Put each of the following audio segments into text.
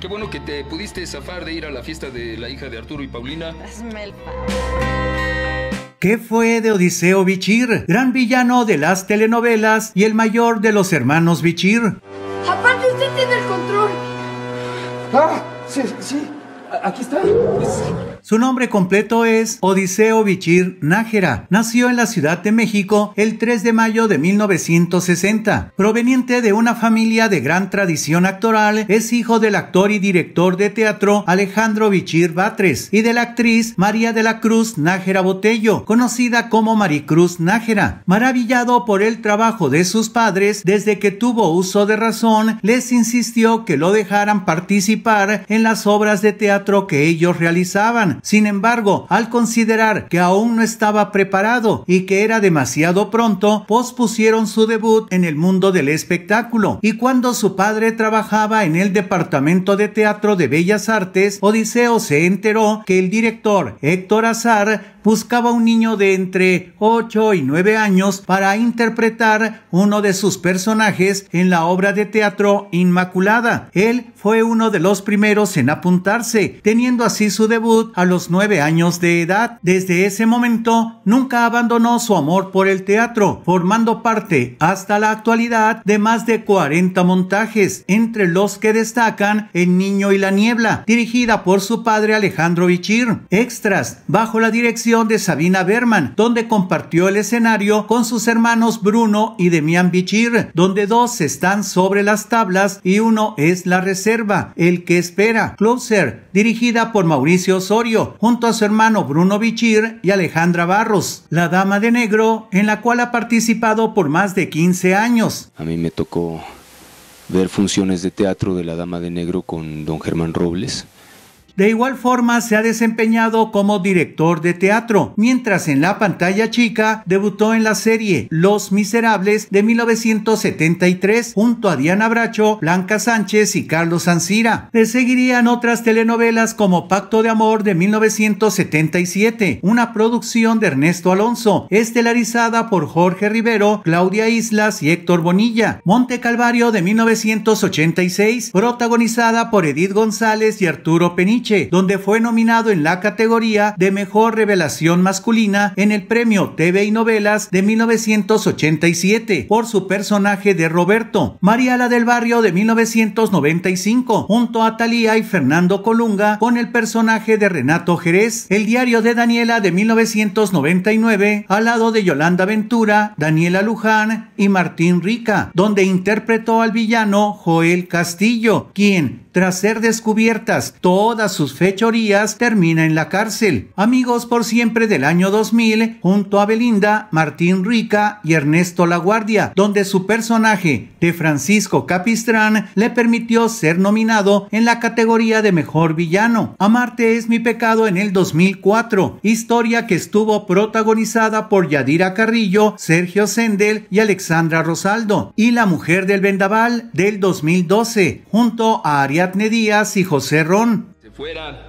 Qué bueno que te pudiste zafar de ir a la fiesta de la hija de Arturo y Paulina. Hazme el ¿Qué fue de Odiseo Bichir, gran villano de las telenovelas y el mayor de los hermanos Bichir? Aparte usted tiene el control. Ah, sí, sí, aquí está. Su nombre completo es Odiseo Vichir Nájera. Nació en la Ciudad de México el 3 de mayo de 1960. Proveniente de una familia de gran tradición actoral, es hijo del actor y director de teatro Alejandro Vichir Batres y de la actriz María de la Cruz Nájera Botello, conocida como Maricruz Nájera. Maravillado por el trabajo de sus padres, desde que tuvo uso de razón, les insistió que lo dejaran participar en las obras de teatro que ellos realizaban sin embargo, al considerar que aún no estaba preparado y que era demasiado pronto, pospusieron su debut en el mundo del espectáculo. Y cuando su padre trabajaba en el Departamento de Teatro de Bellas Artes, Odiseo se enteró que el director Héctor Azar buscaba un niño de entre 8 y 9 años para interpretar uno de sus personajes en la obra de teatro Inmaculada. Él fue uno de los primeros en apuntarse, teniendo así su debut los nueve años de edad. Desde ese momento nunca abandonó su amor por el teatro, formando parte hasta la actualidad de más de 40 montajes, entre los que destacan El Niño y la Niebla, dirigida por su padre Alejandro Vichir. extras bajo la dirección de Sabina Berman, donde compartió el escenario con sus hermanos Bruno y Demian Bichir, donde dos están sobre las tablas y uno es la reserva, el que espera, Closer, dirigida por Mauricio Osorio junto a su hermano Bruno Bichir y Alejandra Barros, la Dama de Negro, en la cual ha participado por más de 15 años. A mí me tocó ver funciones de teatro de la Dama de Negro con don Germán Robles, de igual forma, se ha desempeñado como director de teatro, mientras en la pantalla chica debutó en la serie Los Miserables de 1973 junto a Diana Bracho, Blanca Sánchez y Carlos Ancira. Le seguirían otras telenovelas como Pacto de Amor de 1977, una producción de Ernesto Alonso, estelarizada por Jorge Rivero, Claudia Islas y Héctor Bonilla. Monte Calvario de 1986, protagonizada por Edith González y Arturo Peniche donde fue nominado en la categoría de Mejor Revelación Masculina en el Premio TV y Novelas de 1987 por su personaje de Roberto, Mariala del Barrio de 1995, junto a Talía y Fernando Colunga con el personaje de Renato Jerez, El Diario de Daniela de 1999, al lado de Yolanda Ventura, Daniela Luján y Martín Rica, donde interpretó al villano Joel Castillo, quien, tras ser descubiertas todas sus fechorías, termina en la cárcel. Amigos por siempre del año 2000, junto a Belinda, Martín Rica y Ernesto La Guardia, donde su personaje de Francisco Capistrán le permitió ser nominado en la categoría de mejor villano. Amarte es mi pecado en el 2004, historia que estuvo protagonizada por Yadira Carrillo, Sergio Sendel y Alexandra Rosaldo, y La Mujer del Vendaval del 2012, junto a Ariadne Díaz y José Ron. Fuera.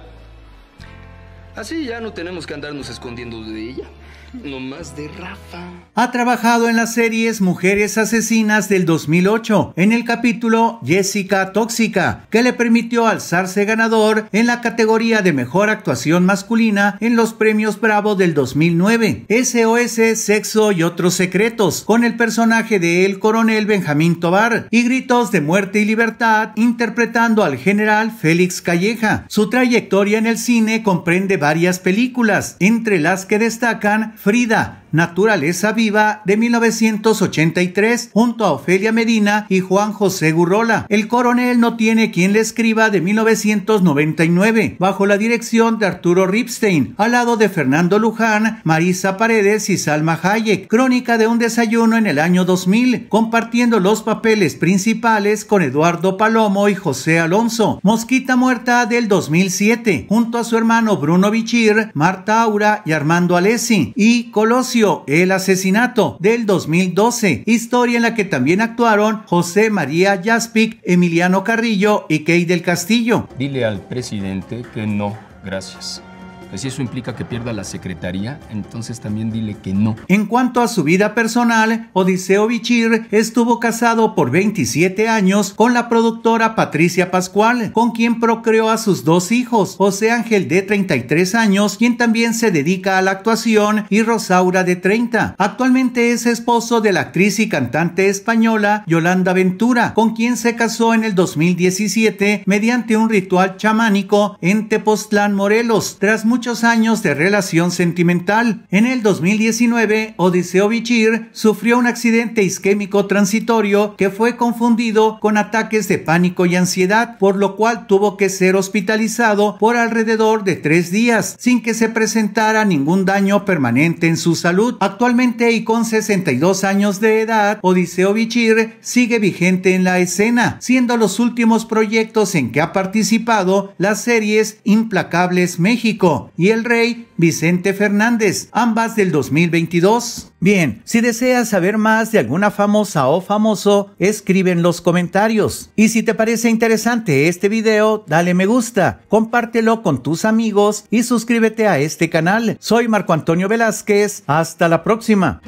Así ya no tenemos que andarnos escondiendo de ella más de Rafa. Ha trabajado en las series Mujeres Asesinas del 2008, en el capítulo Jessica Tóxica, que le permitió alzarse ganador en la categoría de Mejor Actuación Masculina en los Premios Bravo del 2009, SOS, Sexo y otros secretos, con el personaje de el coronel Benjamín Tobar, y Gritos de Muerte y Libertad, interpretando al general Félix Calleja. Su trayectoria en el cine comprende varias películas, entre las que destacan Frida, Naturaleza Viva de 1983 junto a Ofelia Medina y Juan José Gurrola. El coronel no tiene quien le escriba de 1999 bajo la dirección de Arturo Ripstein al lado de Fernando Luján, Marisa Paredes y Salma Hayek. Crónica de un desayuno en el año 2000 compartiendo los papeles principales con Eduardo Palomo y José Alonso. Mosquita Muerta del 2007 junto a su hermano Bruno Bichir, Marta Aura y Armando Alessi y Colosio el asesinato del 2012, historia en la que también actuaron José María Jaspic, Emiliano Carrillo y Key del Castillo. Dile al presidente que no, gracias. Pues si eso implica que pierda la secretaría, entonces también dile que no. En cuanto a su vida personal, Odiseo Bichir estuvo casado por 27 años con la productora Patricia Pascual, con quien procreó a sus dos hijos, José Ángel de 33 años, quien también se dedica a la actuación, y Rosaura de 30. Actualmente es esposo de la actriz y cantante española Yolanda Ventura, con quien se casó en el 2017 mediante un ritual chamánico en Tepoztlán, Morelos. Tras muchos años de relación sentimental. En el 2019, Odiseo Bichir sufrió un accidente isquémico transitorio que fue confundido con ataques de pánico y ansiedad, por lo cual tuvo que ser hospitalizado por alrededor de tres días, sin que se presentara ningún daño permanente en su salud. Actualmente y con 62 años de edad, Odiseo Bichir sigue vigente en la escena, siendo los últimos proyectos en que ha participado las series Implacables México, y el rey Vicente Fernández, ambas del 2022. Bien, si deseas saber más de alguna famosa o famoso, escribe en los comentarios. Y si te parece interesante este video, dale me gusta, compártelo con tus amigos y suscríbete a este canal. Soy Marco Antonio Velázquez, hasta la próxima.